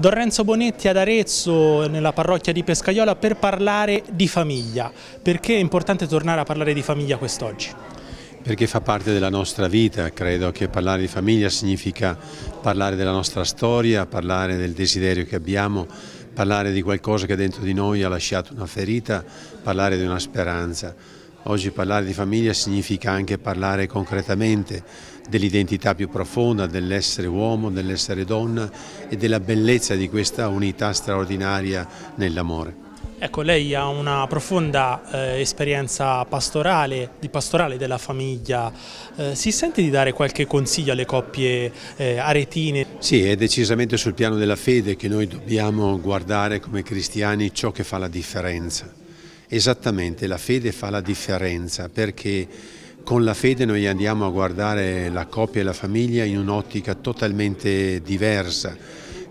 Don Renzo Bonetti ad Arezzo, nella parrocchia di Pescaiola, per parlare di famiglia. Perché è importante tornare a parlare di famiglia quest'oggi? Perché fa parte della nostra vita, credo che parlare di famiglia significa parlare della nostra storia, parlare del desiderio che abbiamo, parlare di qualcosa che dentro di noi ha lasciato una ferita, parlare di una speranza. Oggi parlare di famiglia significa anche parlare concretamente dell'identità più profonda, dell'essere uomo, dell'essere donna e della bellezza di questa unità straordinaria nell'amore. Ecco, lei ha una profonda eh, esperienza pastorale, di pastorale della famiglia. Eh, si sente di dare qualche consiglio alle coppie eh, aretine? Sì, è decisamente sul piano della fede che noi dobbiamo guardare come cristiani ciò che fa la differenza Esattamente, la fede fa la differenza perché con la fede noi andiamo a guardare la coppia e la famiglia in un'ottica totalmente diversa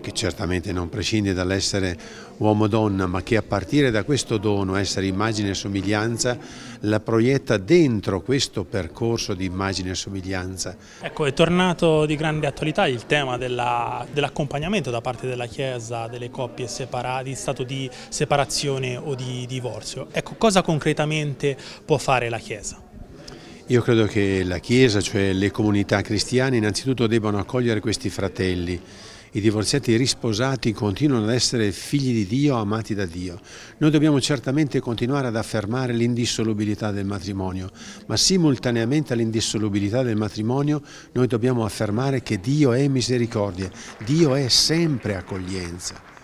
che certamente non prescinde dall'essere uomo-donna, ma che a partire da questo dono, essere immagine e somiglianza, la proietta dentro questo percorso di immagine e somiglianza. Ecco, è tornato di grande attualità il tema dell'accompagnamento dell da parte della Chiesa delle coppie separate, in stato di separazione o di divorzio. Ecco, cosa concretamente può fare la Chiesa? Io credo che la Chiesa, cioè le comunità cristiane, innanzitutto debbano accogliere questi fratelli i divorziati risposati continuano ad essere figli di Dio, amati da Dio. Noi dobbiamo certamente continuare ad affermare l'indissolubilità del matrimonio, ma simultaneamente all'indissolubilità del matrimonio noi dobbiamo affermare che Dio è misericordia, Dio è sempre accoglienza.